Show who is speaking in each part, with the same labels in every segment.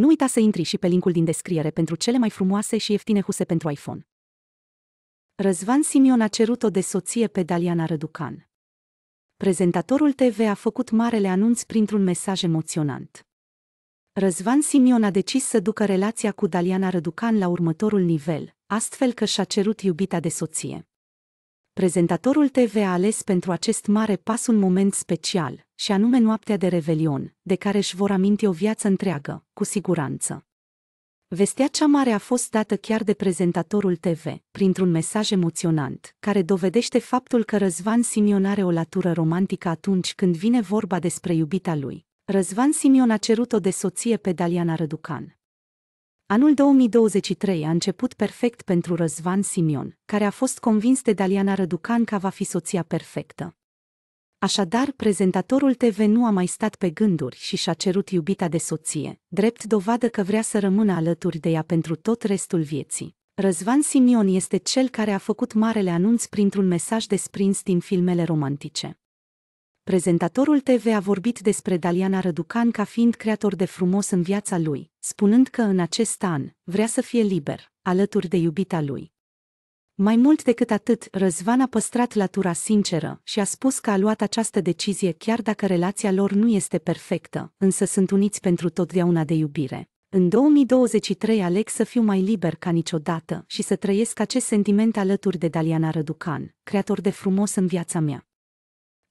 Speaker 1: Nu uita să intri și pe linkul din descriere pentru cele mai frumoase și ieftine huse pentru iPhone. Răzvan Simion a cerut-o de soție pe Daliana Răducan. Prezentatorul TV a făcut marele anunț printr-un mesaj emoționant. Răzvan Simion a decis să ducă relația cu Daliana Răducan la următorul nivel, astfel că și-a cerut iubita de soție prezentatorul TV a ales pentru acest mare pas un moment special, și anume noaptea de revelion, de care își vor aminti o viață întreagă, cu siguranță. Vestea cea mare a fost dată chiar de prezentatorul TV, printr-un mesaj emoționant, care dovedește faptul că Răzvan Simion are o latură romantică atunci când vine vorba despre iubita lui. Răzvan Simion a cerut-o de soție pe Daliana Răducan. Anul 2023 a început perfect pentru Răzvan Simion, care a fost convins de Daliana Răducan că va fi soția perfectă. Așadar, prezentatorul TV nu a mai stat pe gânduri și și-a cerut iubita de soție, drept dovadă că vrea să rămână alături de ea pentru tot restul vieții. Răzvan Simion este cel care a făcut marele anunț printr-un mesaj desprins din filmele romantice. Prezentatorul TV a vorbit despre Daliana Răducan ca fiind creator de frumos în viața lui, spunând că în acest an vrea să fie liber, alături de iubita lui. Mai mult decât atât, Răzvan a păstrat latura sinceră și a spus că a luat această decizie chiar dacă relația lor nu este perfectă, însă sunt uniți pentru totdeauna de iubire. În 2023 aleg să fiu mai liber ca niciodată și să trăiesc acest sentiment alături de Daliana Răducan, creator de frumos în viața mea.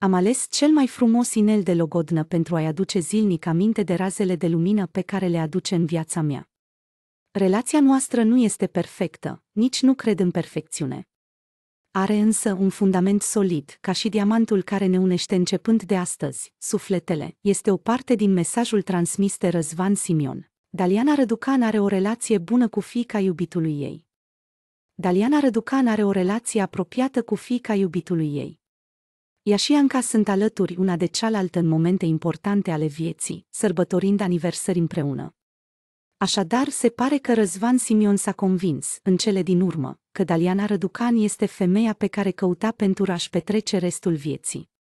Speaker 1: Am ales cel mai frumos inel de logodnă pentru a-i aduce zilnic aminte de razele de lumină pe care le aduce în viața mea. Relația noastră nu este perfectă, nici nu cred în perfecțiune. Are însă un fundament solid, ca și diamantul care ne unește începând de astăzi, sufletele, este o parte din mesajul transmis de Răzvan Simion. Daliana Răducan are o relație bună cu fica iubitului ei. Daliana Răducan are o relație apropiată cu fica iubitului ei. Ea și Anca sunt alături una de cealaltă în momente importante ale vieții, sărbătorind aniversări împreună. Așadar, se pare că Răzvan Simion s-a convins, în cele din urmă, că Daliana Răducan este femeia pe care căuta pentru a-și petrece restul vieții.